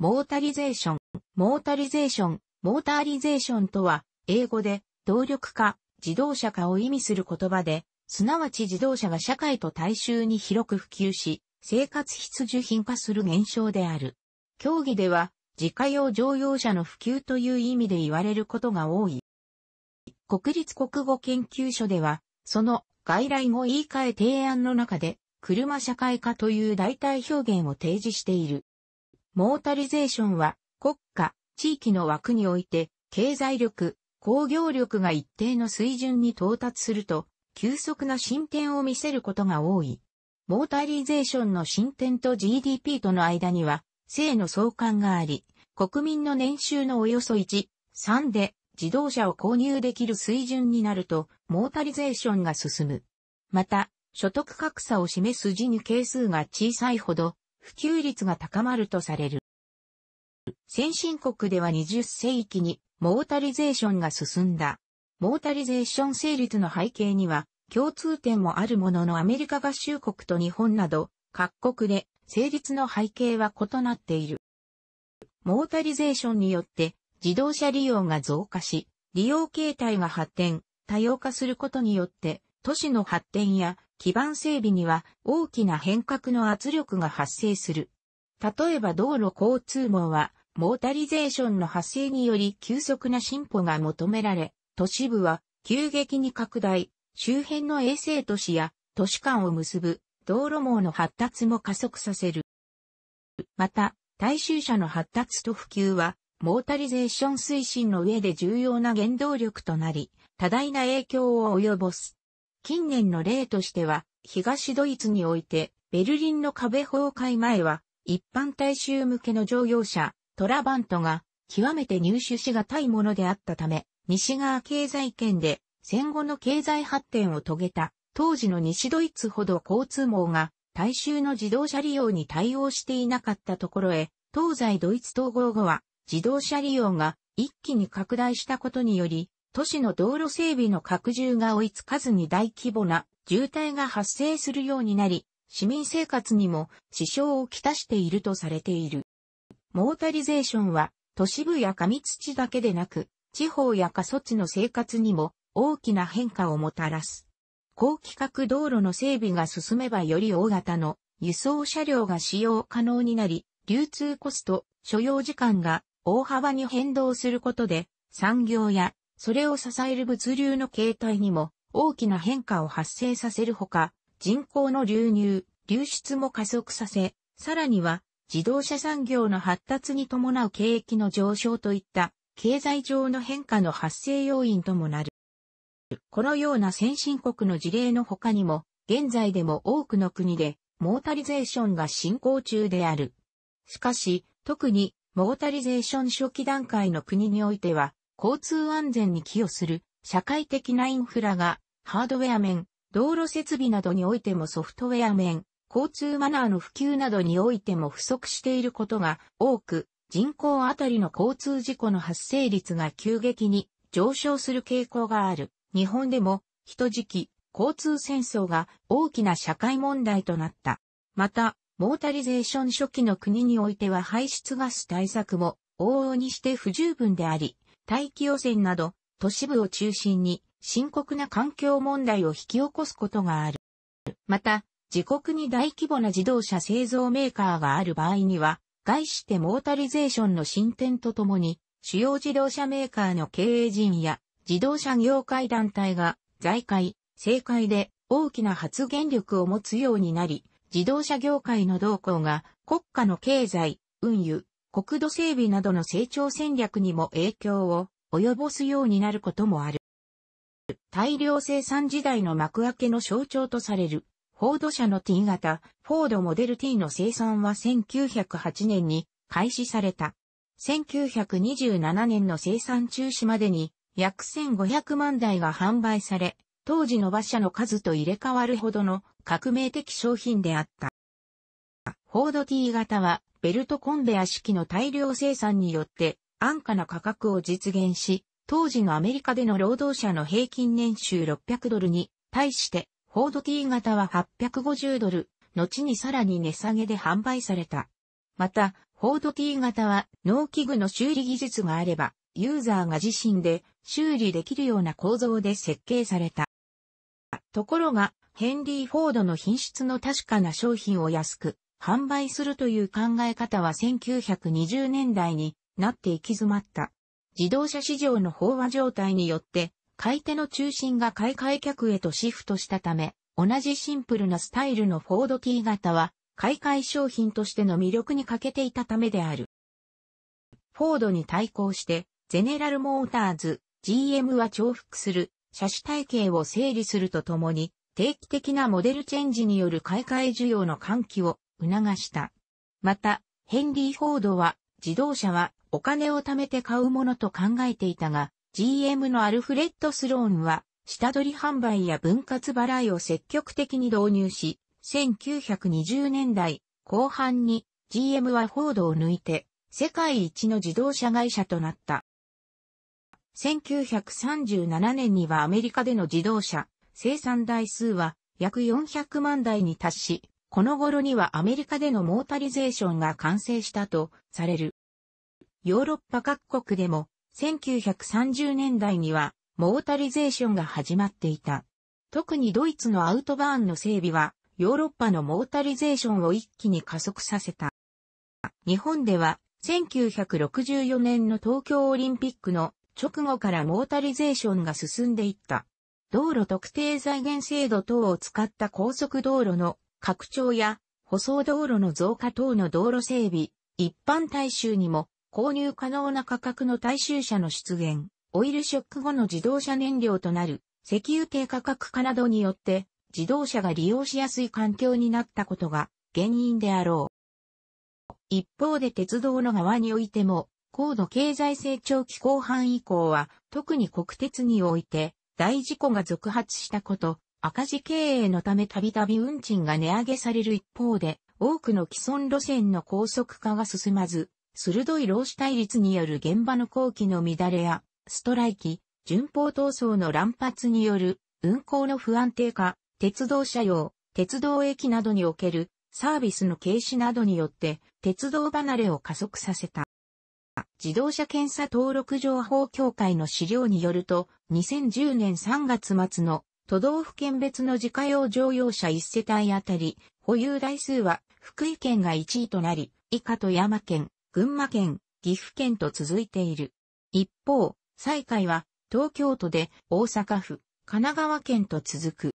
モータリゼーション、モータリゼーション、モータリゼーションとは、英語で、動力化、自動車化を意味する言葉で、すなわち自動車が社会と大衆に広く普及し、生活必需品化する現象である。競技では、自家用乗用車の普及という意味で言われることが多い。国立国語研究所では、その外来語言い換え提案の中で、車社会化という代替表現を提示している。モータリゼーションは国家、地域の枠において経済力、工業力が一定の水準に到達すると急速な進展を見せることが多い。モータリゼーションの進展と GDP との間には性の相関があり、国民の年収のおよそ1、3で自動車を購入できる水準になると、モータリゼーションが進む。また、所得格差を示す時に係数が小さいほど、普及率が高まるとされる。先進国では20世紀にモータリゼーションが進んだ。モータリゼーション成立の背景には共通点もあるもののアメリカ合衆国と日本など各国で成立の背景は異なっている。モータリゼーションによって自動車利用が増加し、利用形態が発展、多様化することによって都市の発展や基盤整備には大きな変革の圧力が発生する。例えば道路交通網は、モータリゼーションの発生により急速な進歩が求められ、都市部は急激に拡大、周辺の衛星都市や都市間を結ぶ道路網の発達も加速させる。また、大衆車の発達と普及は、モータリゼーション推進の上で重要な原動力となり、多大な影響を及ぼす。近年の例としては、東ドイツにおいて、ベルリンの壁崩壊前は、一般大衆向けの乗用車、トラバントが、極めて入手しがたいものであったため、西側経済圏で、戦後の経済発展を遂げた、当時の西ドイツほど交通網が、大衆の自動車利用に対応していなかったところへ、東西ドイツ統合後は、自動車利用が一気に拡大したことにより、都市の道路整備の拡充が追いつかずに大規模な渋滞が発生するようになり、市民生活にも支障をきたしているとされている。モータリゼーションは都市部や上土だけでなく、地方や過疎地の生活にも大きな変化をもたらす。高規格道路の整備が進めばより大型の輸送車両が使用可能になり、流通コスト、所要時間が大幅に変動することで、産業やそれを支える物流の形態にも大きな変化を発生させるほか、人口の流入、流出も加速させ、さらには自動車産業の発達に伴う景気の上昇といった経済上の変化の発生要因ともなる。このような先進国の事例の他にも、現在でも多くの国でモータリゼーションが進行中である。しかし、特にモータリゼーション初期段階の国においては、交通安全に寄与する社会的なインフラがハードウェア面、道路設備などにおいてもソフトウェア面、交通マナーの普及などにおいても不足していることが多く、人口あたりの交通事故の発生率が急激に上昇する傾向がある。日本でも、人時期交通戦争が大きな社会問題となった。また、モータリゼーション初期の国においては排出ガス対策も往々にして不十分であり、大気汚染など、都市部を中心に深刻な環境問題を引き起こすことがある。また、自国に大規模な自動車製造メーカーがある場合には、概してモータリゼーションの進展とともに、主要自動車メーカーの経営陣や自動車業界団体が財界、政界で大きな発言力を持つようになり、自動車業界の動向が国家の経済、運輸、国土整備などの成長戦略にも影響を及ぼすようになることもある。大量生産時代の幕開けの象徴とされる、フォード社の T 型、フォードモデル T の生産は1908年に開始された。1927年の生産中止までに約1500万台が販売され、当時の馬車の数と入れ替わるほどの革命的商品であった。フォード T 型はベルトコンベア式の大量生産によって安価な価格を実現し、当時のアメリカでの労働者の平均年収600ドルに対して、フォード T 型は850ドル、後にさらに値下げで販売された。また、フォード T 型は農機具の修理技術があれば、ユーザーが自身で修理できるような構造で設計された。ところが、ヘンリー・フォードの品質の確かな商品を安く販売するという考え方は1920年代になって行き詰まった。自動車市場の飽和状態によって、買い手の中心が買い替え客へとシフトしたため、同じシンプルなスタイルのフォード T 型は、買い替え商品としての魅力に欠けていたためである。フォードに対抗して、ゼネラルモーターズ、GM は重複する車種体系を整理するとともに、定期的なモデルチェンジによる買い替え需要の喚起を促した。また、ヘンリー・フォードは、自動車はお金を貯めて買うものと考えていたが、GM のアルフレッド・スローンは、下取り販売や分割払いを積極的に導入し、1920年代後半に GM はフォードを抜いて世界一の自動車会社となった。1937年にはアメリカでの自動車生産台数は約400万台に達し、この頃にはアメリカでのモータリゼーションが完成したとされる。ヨーロッパ各国でも1930年代にはモータリゼーションが始まっていた。特にドイツのアウトバーンの整備はヨーロッパのモータリゼーションを一気に加速させた。日本では1964年の東京オリンピックの直後からモータリゼーションが進んでいった。道路特定財源制度等を使った高速道路の拡張や舗装道路の増加等の道路整備、一般大衆にも購入可能な価格の大衆車の出現、オイルショック後の自動車燃料となる石油低価格化などによって自動車が利用しやすい環境になったことが原因であろう。一方で鉄道の側においても高度経済成長期後半以降は特に国鉄において大事故が続発したこと、赤字経営のためたびたび運賃が値上げされる一方で、多くの既存路線の高速化が進まず、鋭い労使対立による現場の工期の乱れや、ストライキ、巡法闘争の乱発による運行の不安定化、鉄道車用、鉄道駅などにおけるサービスの軽視などによって鉄道離れを加速させた。自動車検査登録情報協会の資料によると、2010年3月末の都道府県別の自家用乗用車1世帯あたり、保有台数は福井県が1位となり、以下富山県、群馬県、岐阜県と続いている。一方、最下位は東京都で大阪府、神奈川県と続く。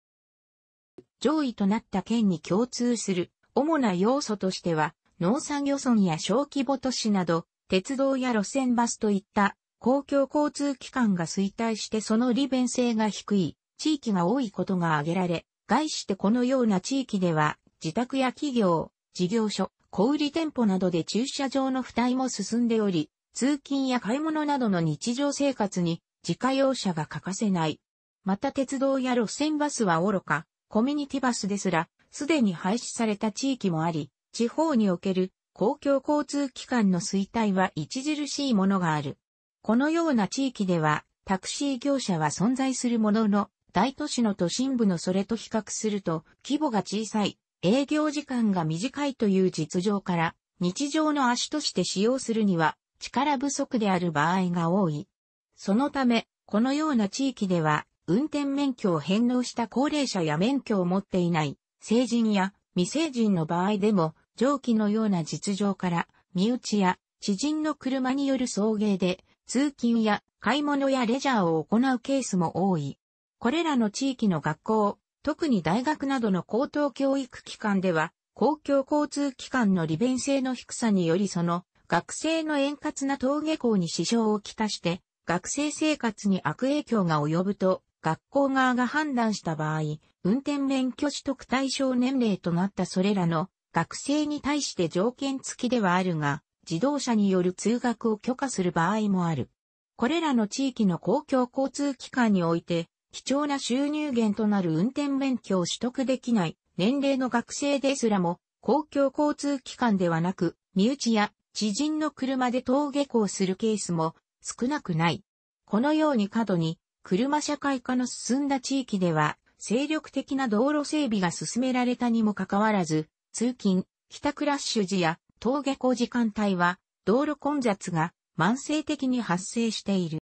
上位となった県に共通する主な要素としては、農産漁村や小規模都市など、鉄道や路線バスといった公共交通機関が衰退してその利便性が低い地域が多いことが挙げられ、概してこのような地域では、自宅や企業、事業所、小売店舗などで駐車場の付帯も進んでおり、通勤や買い物などの日常生活に自家用車が欠かせない。また鉄道や路線バスは愚か、コミュニティバスですら、すでに廃止された地域もあり、地方における公共交通機関の衰退は著しいものがある。このような地域では、タクシー業者は存在するものの、大都市の都心部のそれと比較すると、規模が小さい、営業時間が短いという実情から、日常の足として使用するには、力不足である場合が多い。そのため、このような地域では、運転免許を返納した高齢者や免許を持っていない、成人や未成人の場合でも、上記のような実情から、身内や知人の車による送迎で、通勤や買い物やレジャーを行うケースも多い。これらの地域の学校、特に大学などの高等教育機関では、公共交通機関の利便性の低さによりその学生の円滑な登下校に支障をきたして、学生生活に悪影響が及ぶと、学校側が判断した場合、運転免許取得対象年齢となったそれらの学生に対して条件付きではあるが、自動車による通学を許可する場合もある。これらの地域の公共交通機関において、貴重な収入源となる運転免許を取得できない年齢の学生ですらも公共交通機関ではなく身内や知人の車で登下校するケースも少なくない。このように過度に車社会化の進んだ地域では精力的な道路整備が進められたにもかかわらず通勤、帰宅ラッシュ時や登下校時間帯は道路混雑が慢性的に発生している。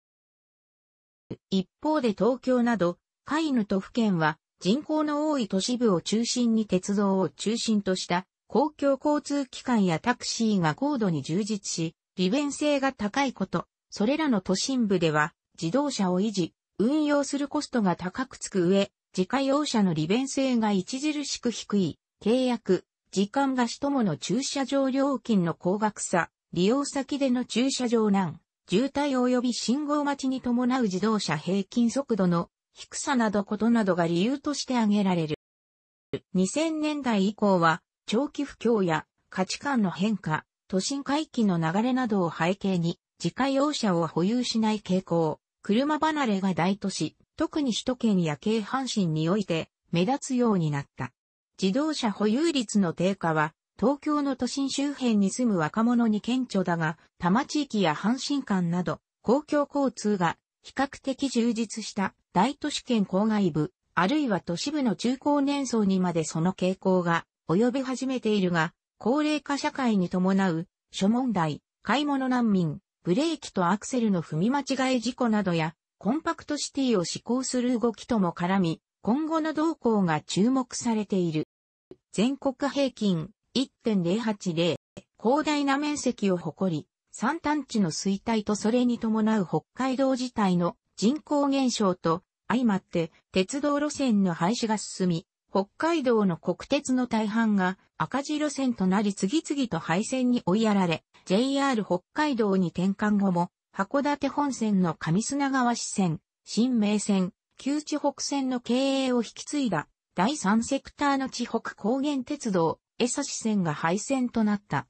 一方で東京など、カイヌ都府県は人口の多い都市部を中心に鉄道を中心とした公共交通機関やタクシーが高度に充実し、利便性が高いこと、それらの都心部では自動車を維持、運用するコストが高くつく上、自家用車の利便性が著しく低い、契約、時間貸しともの駐車場料金の高額さ、利用先での駐車場難、渋滞及び信号待ちに伴う自動車平均速度の低さなどことなどが理由として挙げられる。2000年代以降は、長期不況や価値観の変化、都心回帰の流れなどを背景に、自家用車を保有しない傾向、車離れが大都市、特に首都圏や京阪神において目立つようになった。自動車保有率の低下は、東京の都心周辺に住む若者に顕著だが、多摩地域や阪神間など、公共交通が比較的充実した大都市圏郊外部、あるいは都市部の中高年層にまでその傾向が及び始めているが、高齢化社会に伴う諸問題、買い物難民、ブレーキとアクセルの踏み間違い事故などや、コンパクトシティを施行する動きとも絡み、今後の動向が注目されている。全国平均1.080、広大な面積を誇り、山端地の衰退とそれに伴う北海道自体の人口減少と相まって鉄道路線の廃止が進み、北海道の国鉄の大半が赤字路線となり次々と廃線に追いやられ、JR 北海道に転換後も、函館本線の上砂川支線、新名線、旧地北線の経営を引き継いだ、第三セクターの地北高原鉄道、江差線が廃線となった。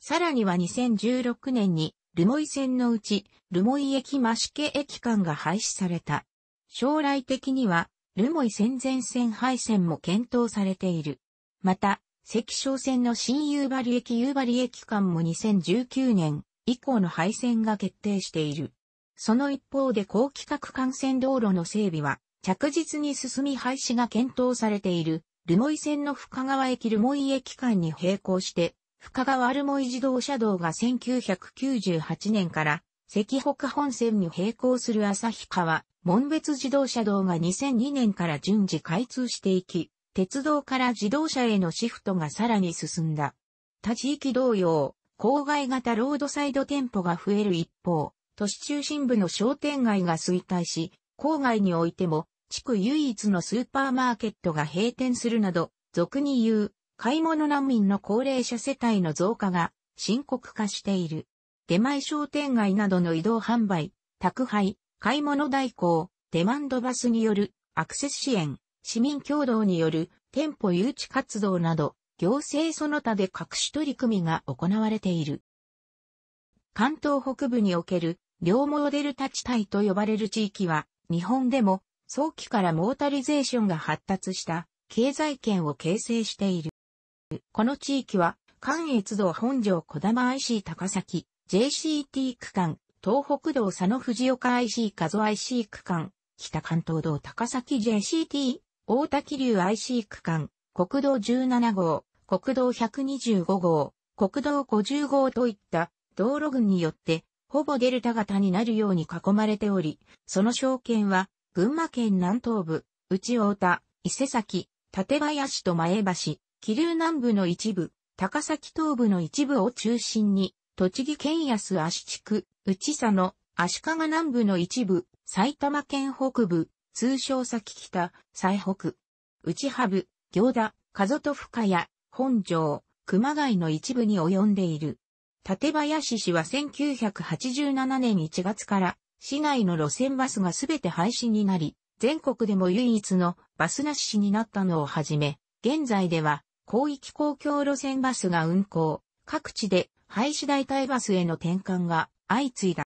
さらには2016年に、留萌線のうち、留萌駅増毛駅間が廃止された。将来的には、留萌線前線廃線も検討されている。また、赤小線の新夕張駅夕張駅間も2019年以降の廃線が決定している。その一方で高規格幹線道路の整備は着実に進み廃止が検討されている留萌線の深川駅留萌駅間に並行して、深川留萌自動車道が1998年から、関北本線に並行する旭川、門別自動車道が2002年から順次開通していき、鉄道から自動車へのシフトがさらに進んだ。他地域同様、郊外型ロードサイド店舗が増える一方、都市中心部の商店街が衰退し、郊外においても地区唯一のスーパーマーケットが閉店するなど、俗に言う、買い物難民の高齢者世帯の増加が深刻化している。出前商店街などの移動販売、宅配、買い物代行、デマンドバスによるアクセス支援、市民協同による店舗誘致活動など、行政その他で各種取り組みが行われている。関東北部における両モデル立ち体と呼ばれる地域は、日本でも早期からモータリゼーションが発達した経済圏を形成している。この地域は、関越道本城小玉 IC 高崎、JCT 区間、東北道佐野藤岡 IC 加須 IC 区間、北関東道高崎 JCT、大滝流 IC 区間、国道17号、国道125号、国道50号といった道路群によって、ほぼデルタ型になるように囲まれており、その証券は群馬県南東部、内大田、伊勢崎、館林と前橋、気流南部の一部、高崎東部の一部を中心に、栃木県安足地区、内佐野、足利南部の一部、埼玉県北部、通称先北、最北、内羽生、行田、加門と深谷、本城、熊谷の一部に及んでいる。館林市は1987年1月から市内の路線バスがすべて廃止になり、全国でも唯一のバスなし市になったのをはじめ、現在では広域公共路線バスが運行、各地で廃止代替バスへの転換が相次いだ。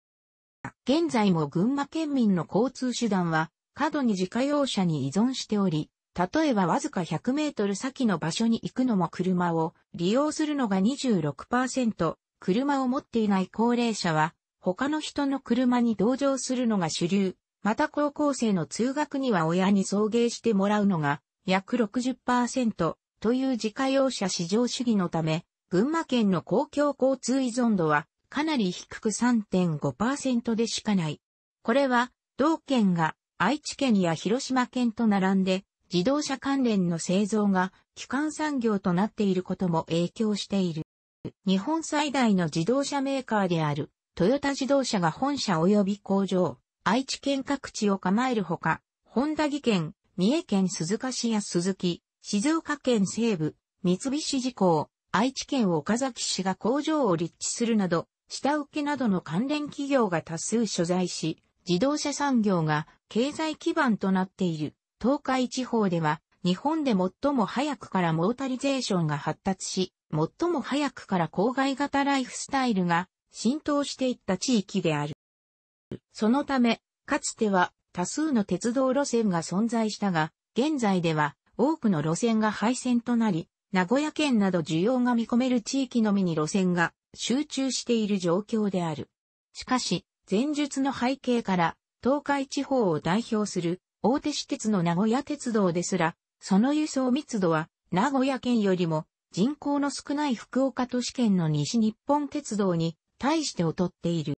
現在も群馬県民の交通手段は過度に自家用車に依存しており、例えばわずか100メートル先の場所に行くのも車を利用するのが26%、車を持っていない高齢者は他の人の車に同乗するのが主流、また高校生の通学には親に送迎してもらうのが約60%という自家用車市場主義のため、群馬県の公共交通依存度はかなり低く3.5%でしかない。これは同県が愛知県や広島県と並んで自動車関連の製造が基幹産業となっていることも影響している。日本最大の自動車メーカーであるトヨタ自動車が本社及び工場、愛知県各地を構えるほか、本田技研、三重県鈴鹿市や鈴木、静岡県西部、三菱自工、愛知県岡崎市が工場を立地するなど、下請けなどの関連企業が多数所在し、自動車産業が経済基盤となっている東海地方では、日本で最も早くからモータリゼーションが発達し、最も早くから郊外型ライフスタイルが浸透していった地域である。そのため、かつては多数の鉄道路線が存在したが、現在では多くの路線が廃線となり、名古屋県など需要が見込める地域のみに路線が集中している状況である。しかし、前述の背景から、東海地方を代表する大手私鉄の名古屋鉄道ですら、その輸送密度は名古屋県よりも人口の少ない福岡都市圏の西日本鉄道に対して劣っている。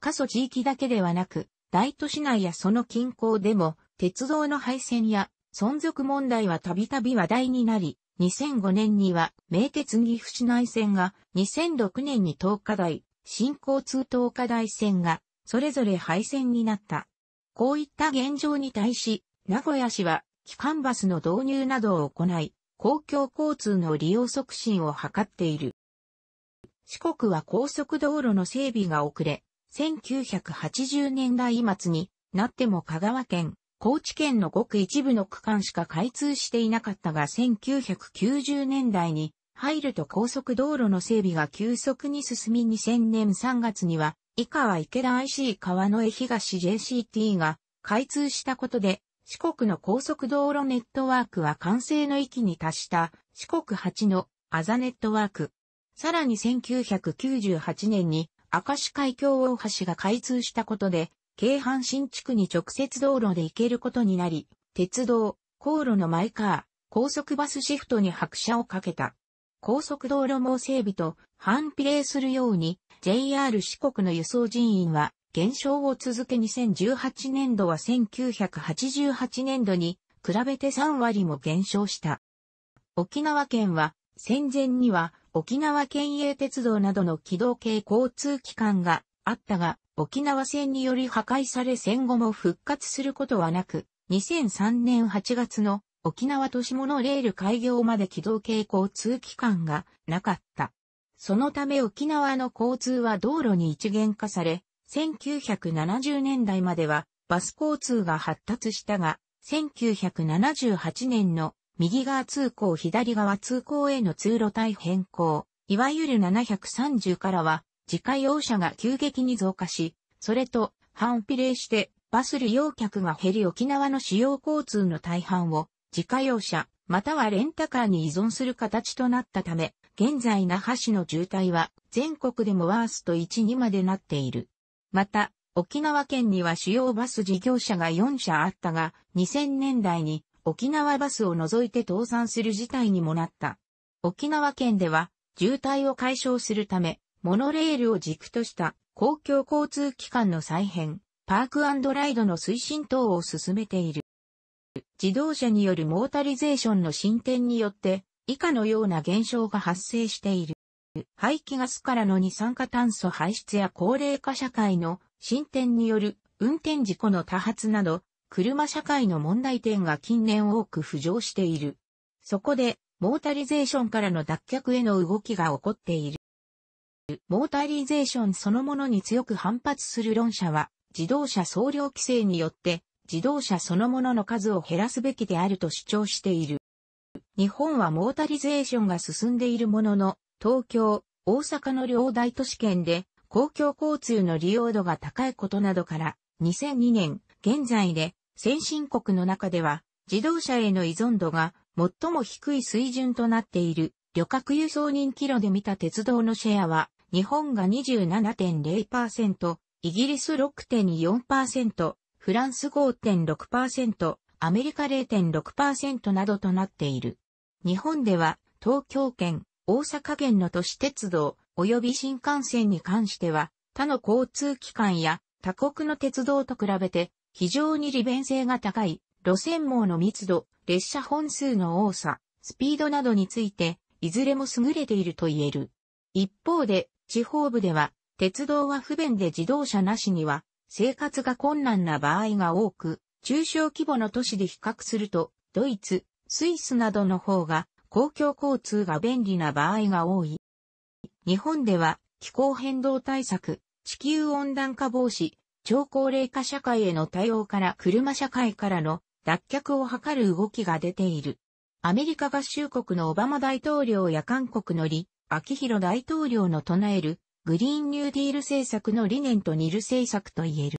過疎地域だけではなく、大都市内やその近郊でも、鉄道の廃線や存続問題はたびたび話題になり、2005年には名鉄岐阜市内線が、2006年に東下台、新交通東下台線が、それぞれ廃線になった。こういった現状に対し、名古屋市は、基幹バスの導入などを行い、公共交通の利用促進を図っている。四国は高速道路の整備が遅れ、1980年代末になっても香川県、高知県のごく一部の区間しか開通していなかったが1990年代に入ると高速道路の整備が急速に進み2000年3月には以下は池田 IC 川の江東 JCT が開通したことで四国の高速道路ネットワークは完成の域に達した四国8のアザネットワークさらに1998年に明石海峡大橋が開通したことで、京阪新地区に直接道路で行けることになり、鉄道、航路のマイカー、高速バスシフトに拍車をかけた。高速道路網整備と反比例するように JR 四国の輸送人員は減少を続け2018年度は1988年度に比べて3割も減少した。沖縄県は戦前には沖縄県営鉄道などの機動系交通機関があったが、沖縄戦により破壊され戦後も復活することはなく、2003年8月の沖縄都市モノレール開業まで機動系交通機関がなかった。そのため沖縄の交通は道路に一元化され、1970年代まではバス交通が発達したが、1978年の右側通行左側通行への通路帯変更、いわゆる730からは、自家用車が急激に増加し、それと反比例してバス利用客が減り沖縄の主要交通の大半を自家用車またはレンタカーに依存する形となったため、現在那覇市の渋滞は全国でもワースト1、2までなっている。また、沖縄県には主要バス事業者が4社あったが、2000年代に沖縄バスを除いて倒産する事態にもなった。沖縄県では、渋滞を解消するため、モノレールを軸とした公共交通機関の再編、パークライドの推進等を進めている。自動車によるモータリゼーションの進展によって、以下のような現象が発生している。排気ガスからの二酸化炭素排出や高齢化社会の進展による運転事故の多発など、車社会の問題点が近年多く浮上している。そこで、モータリゼーションからの脱却への動きが起こっている。モータリゼーションそのものに強く反発する論者は、自動車総量規制によって、自動車そのものの数を減らすべきであると主張している。日本はモータリゼーションが進んでいるものの、東京、大阪の両大都市圏で公共交通の利用度が高いことなどから、2002年、現在で先進国の中では自動車への依存度が最も低い水準となっている旅客輸送人キロで見た鉄道のシェアは日本が27.0%、イギリス6.4%、フランス5.6%、アメリカ0.6%などとなっている。日本では東京圏、大阪圏の都市鉄道及び新幹線に関しては他の交通機関や他国の鉄道と比べて非常に利便性が高い、路線網の密度、列車本数の多さ、スピードなどについて、いずれも優れていると言える。一方で、地方部では、鉄道は不便で自動車なしには、生活が困難な場合が多く、中小規模の都市で比較すると、ドイツ、スイスなどの方が、公共交通が便利な場合が多い。日本では、気候変動対策、地球温暖化防止、超高齢化社会への対応から車社会からの脱却を図る動きが出ている。アメリカ合衆国のオバマ大統領や韓国の李、昭弘大統領の唱えるグリーンニューディール政策の理念と似る政策と言える。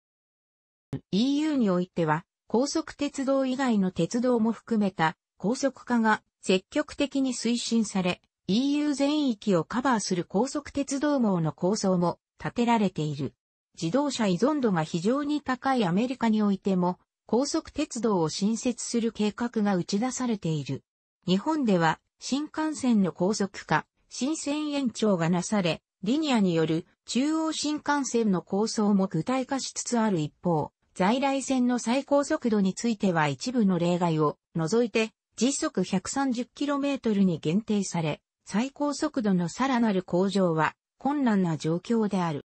EU においては高速鉄道以外の鉄道も含めた高速化が積極的に推進され、EU 全域をカバーする高速鉄道網の構想も立てられている。自動車依存度が非常に高いアメリカにおいても、高速鉄道を新設する計画が打ち出されている。日本では、新幹線の高速化、新線延長がなされ、リニアによる中央新幹線の構想も具体化しつつある一方、在来線の最高速度については一部の例外を除いて、時速 130km に限定され、最高速度のさらなる向上は困難な状況である。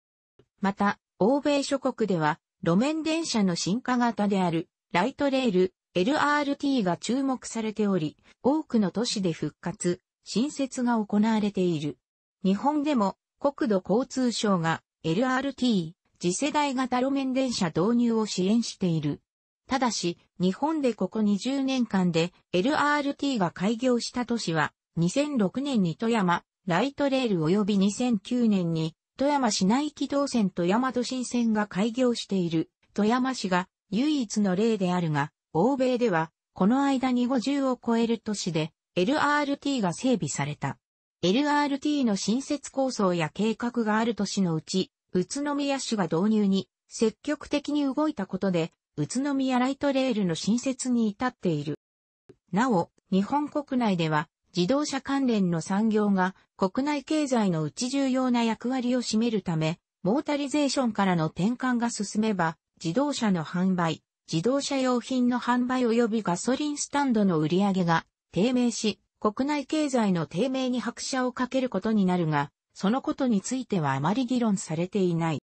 また、欧米諸国では、路面電車の進化型である、ライトレール、LRT が注目されており、多くの都市で復活、新設が行われている。日本でも、国土交通省が LRT、次世代型路面電車導入を支援している。ただし、日本でここ20年間で LRT が開業した都市は、2006年に富山、ライトレール及び2009年に富山市内機動線富山都心線が開業している富山市が唯一の例であるが、欧米ではこの間に50を超える都市で LRT が整備された。LRT の新設構想や計画がある都市のうち、宇都宮市が導入に積極的に動いたことで、宇都宮ライトレールの新設に至っている。なお、日本国内では自動車関連の産業が国内経済のうち重要な役割を占めるため、モータリゼーションからの転換が進めば、自動車の販売、自動車用品の販売及びガソリンスタンドの売り上げが低迷し、国内経済の低迷に拍車をかけることになるが、そのことについてはあまり議論されていない。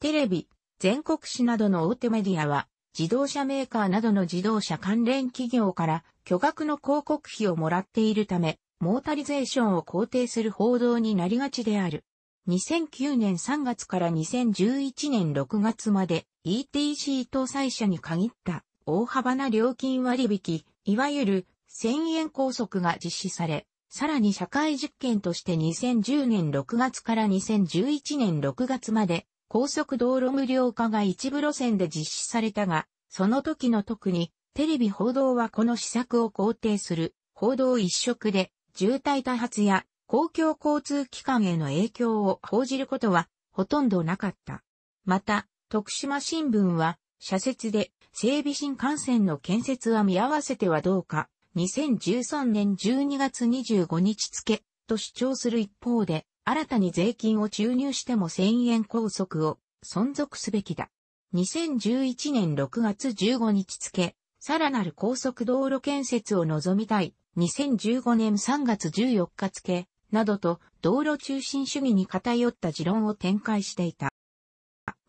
テレビ、全国紙などの大手メディアは、自動車メーカーなどの自動車関連企業から巨額の広告費をもらっているため、モータリゼーションを肯定する報道になりがちである。2009年3月から2011年6月まで ETC 搭載車に限った大幅な料金割引、いわゆる1000円拘束が実施され、さらに社会実験として2010年6月から2011年6月まで高速道路無料化が一部路線で実施されたが、その時の特にテレビ報道はこの施策を肯定する報道一色で渋滞多発や公共交通機関への影響を報じることはほとんどなかった。また、徳島新聞は、社説で整備新幹線の建設は見合わせてはどうか、2013年12月25日付と主張する一方で、新たに税金を注入しても1000円拘束を存続すべきだ。2011年6月15日付、さらなる高速道路建設を望みたい。2015年3月14日付、などと道路中心主義に偏った持論を展開していた。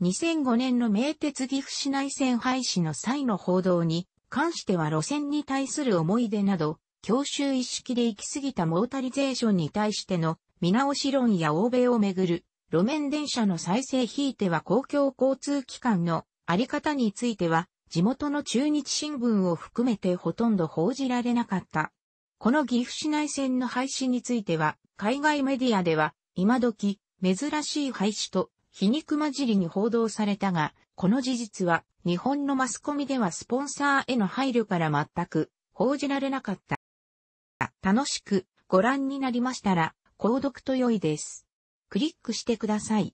2005年の名鉄岐阜市内線廃止の際の報道に関しては路線に対する思い出など、教習意識で行き過ぎたモータリゼーションに対しての見直し論や欧米をめぐる、路面電車の再生ひいては公共交通機関のあり方については、地元の中日新聞を含めてほとんど報じられなかった。この岐阜市内線の廃止については、海外メディアでは、今時、珍しい廃止と、皮肉混じりに報道されたが、この事実は、日本のマスコミではスポンサーへの配慮から全く報じられなかった。楽しくご覧になりましたら、購読と良いです。クリックしてください。